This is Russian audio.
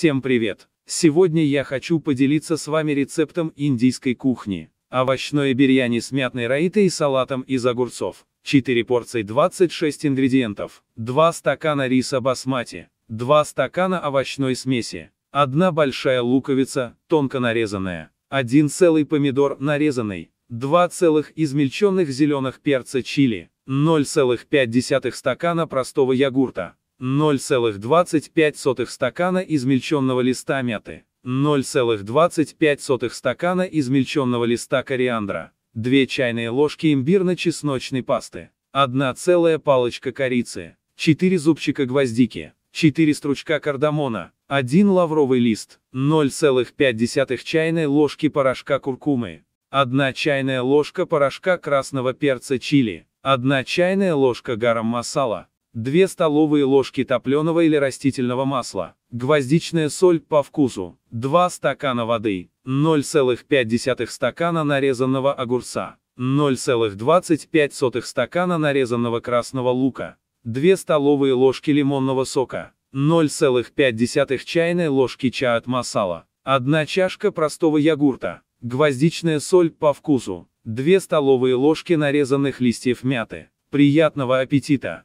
Всем привет! Сегодня я хочу поделиться с вами рецептом индийской кухни. Овощное бирьяни с мятной раитой и салатом из огурцов. 4 порции 26 ингредиентов. 2 стакана риса басмати. 2 стакана овощной смеси. 1 большая луковица, тонко нарезанная. 1 целый помидор нарезанный. 2 целых измельченных зеленых перца чили. 0,5 стакана простого йогурта. 0,25 стакана измельченного листа мяты, 0,25 стакана измельченного листа кориандра, 2 чайные ложки имбирно-чесночной пасты, 1 целая палочка корицы, 4 зубчика гвоздики, 4 стручка кардамона, 1 лавровый лист, 0,5 чайной ложки порошка куркумы, 1 чайная ложка порошка красного перца чили, 1 чайная ложка гарам масала, 2 столовые ложки топленого или растительного масла, гвоздичная соль по вкусу, 2 стакана воды, 0,5 стакана нарезанного огурца, 0,25 стакана нарезанного красного лука, 2 столовые ложки лимонного сока, 0,5 чайной ложки чая от масала, 1 чашка простого йогурта, гвоздичная соль по вкусу, 2 столовые ложки нарезанных листьев мяты. Приятного аппетита!